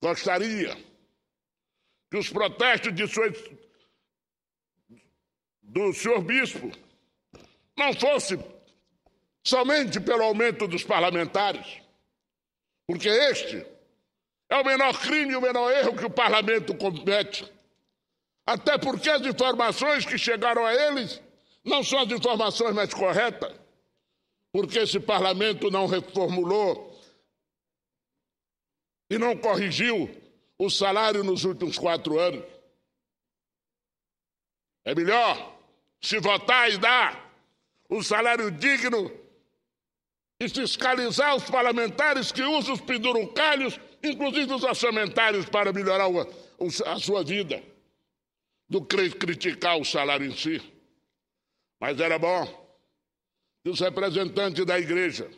Gostaria que os protestos de sua, do senhor bispo não fossem somente pelo aumento dos parlamentares, porque este é o menor crime e o menor erro que o parlamento comete. Até porque as informações que chegaram a eles não são as informações mais corretas, porque esse parlamento não reformulou e não corrigiu o salário nos últimos quatro anos. É melhor se votar e dar um salário digno e fiscalizar os parlamentares que usam os pendurucalhos, inclusive os orçamentários, para melhorar a sua vida, do que criticar o salário em si. Mas era bom que os representantes da igreja,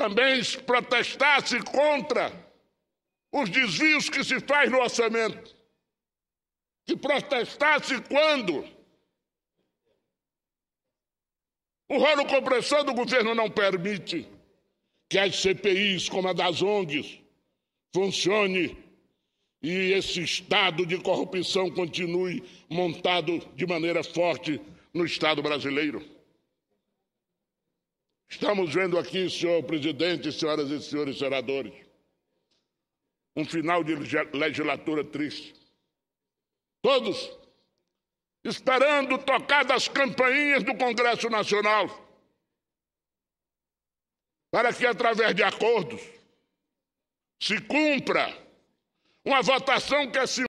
também protestasse contra os desvios que se faz no orçamento, que protestasse quando o rolo compressor do governo não permite que as CPIs, como a das ONGs, funcione e esse estado de corrupção continue montado de maneira forte no Estado brasileiro. Estamos vendo aqui, senhor presidente, senhoras e senhores senadores, um final de legislatura triste. Todos esperando tocar das campainhas do Congresso Nacional para que, através de acordos, se cumpra uma votação que é